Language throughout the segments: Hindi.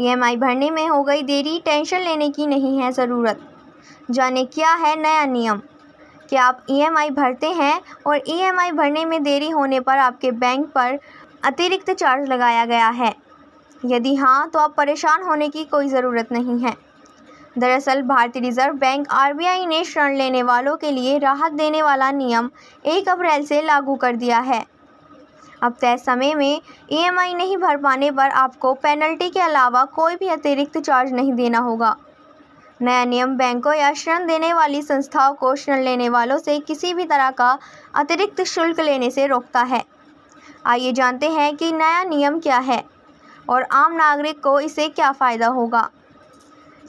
ईएमआई e भरने में हो गई देरी टेंशन लेने की नहीं है ज़रूरत जाने क्या है नया नियम कि आप ईएमआई e भरते हैं और ईएमआई e भरने में देरी होने पर आपके बैंक पर अतिरिक्त चार्ज लगाया गया है यदि हाँ तो आप परेशान होने की कोई ज़रूरत नहीं है दरअसल भारतीय रिजर्व बैंक आरबीआई ने ऋण लेने वालों के लिए राहत देने वाला नियम एक अप्रैल से लागू कर दिया है अब तय समय में ईएमआई e नहीं भर पाने पर आपको पेनल्टी के अलावा कोई भी अतिरिक्त चार्ज नहीं देना होगा नया नियम बैंकों या ऋण देने वाली संस्थाओं को ऋण लेने वालों से किसी भी तरह का अतिरिक्त शुल्क लेने से रोकता है आइए जानते हैं कि नया नियम क्या है और आम नागरिक को इसे क्या फ़ायदा होगा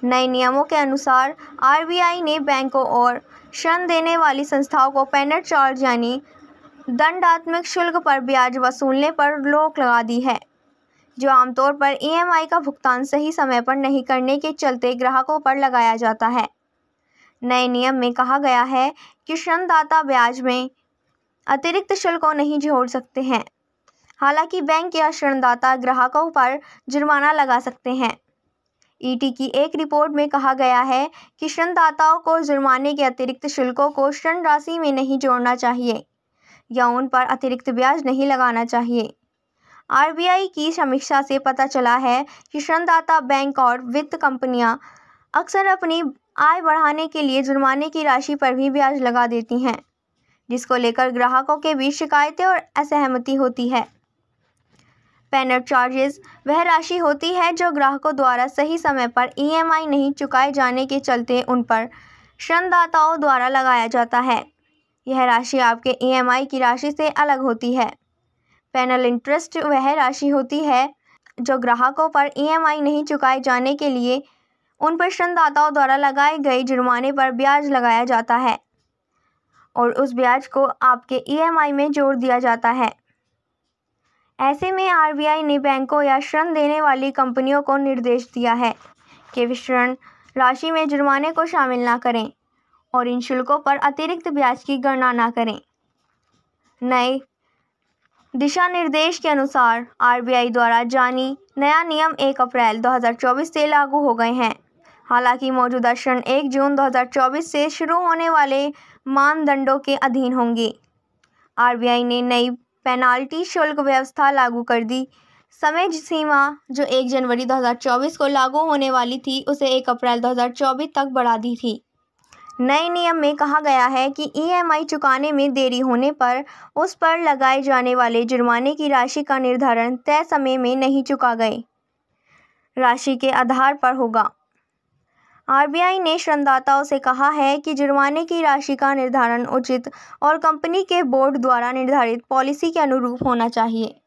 नए नियमों के अनुसार आरबीआई ने बैंकों और ऋण देने वाली संस्थाओं को पेनल्ट चार्ज यानी दंडात्मक शुल्क पर ब्याज वसूलने पर रोक लगा दी है जो आमतौर पर ईएमआई e का भुगतान सही समय पर नहीं करने के चलते ग्राहकों पर लगाया जाता है नए नियम में कहा गया है कि ऋणदाता ब्याज में अतिरिक्त शुल्क नहीं जोड़ सकते हैं हालांकि बैंक या ऋणदाता ग्राहकों पर जुर्माना लगा सकते हैं ईटी e की एक रिपोर्ट में कहा गया है कि ऋणदाताओं को जुर्माने के अतिरिक्त शुल्कों को ऋण राशि में नहीं जोड़ना चाहिए या उन पर अतिरिक्त ब्याज नहीं लगाना चाहिए आरबीआई की समीक्षा से पता चला है कि ऋणदाता बैंक और वित्त कंपनियां अक्सर अपनी आय बढ़ाने के लिए जुर्माने की राशि पर भी ब्याज लगा देती हैं जिसको लेकर ग्राहकों के बीच शिकायतें और असहमति होती है पेनर चार्जेस वह राशि होती है जो ग्राहकों द्वारा सही समय पर ईएमआई नहीं चुकाए जाने के चलते उन पर ऋणदाताओं द्वारा लगाया जाता है यह राशि आपके ईएमआई e की राशि से अलग होती है पैनल इंटरेस्ट वह राशि होती है जो ग्राहकों पर ईएमआई e नहीं चुकाए जाने के लिए उन पर ऋणदाताओं द्वारा लगाए गए जुर्माने पर ब्याज लगाया जाता है और उस ब्याज को आपके ईएमआई e में जोड़ दिया जाता है ऐसे में आरबीआई ने बैंकों या ऋण देने वाली कंपनियों को निर्देश दिया है कि वे ऋण राशि में जुर्माने को शामिल ना करें और इन शुल्कों पर अतिरिक्त ब्याज की गणना न करें नए दिशा निर्देश के अनुसार आरबीआई द्वारा जानी नया नियम 1 अप्रैल 2024 से लागू हो गए हैं हालांकि मौजूदा ऋण 1 जून 2024 से शुरू होने वाले मानदंडों के अधीन होंगे आरबीआई ने नई पेनाल्टी शुल्क व्यवस्था लागू कर दी समय सीमा जो 1 जनवरी 2024 को लागू होने वाली थी उसे 1 अप्रैल 2024 तक बढ़ा दी थी नए नियम में कहा गया है कि ईएमआई e चुकाने में देरी होने पर उस पर लगाए जाने वाले जुर्माने की राशि का निर्धारण तय समय में नहीं चुका गए राशि के आधार पर होगा आरबीआई ने ऋणदाताओं से कहा है कि जुर्माने की राशि का निर्धारण उचित और कंपनी के बोर्ड द्वारा निर्धारित पॉलिसी के अनुरूप होना चाहिए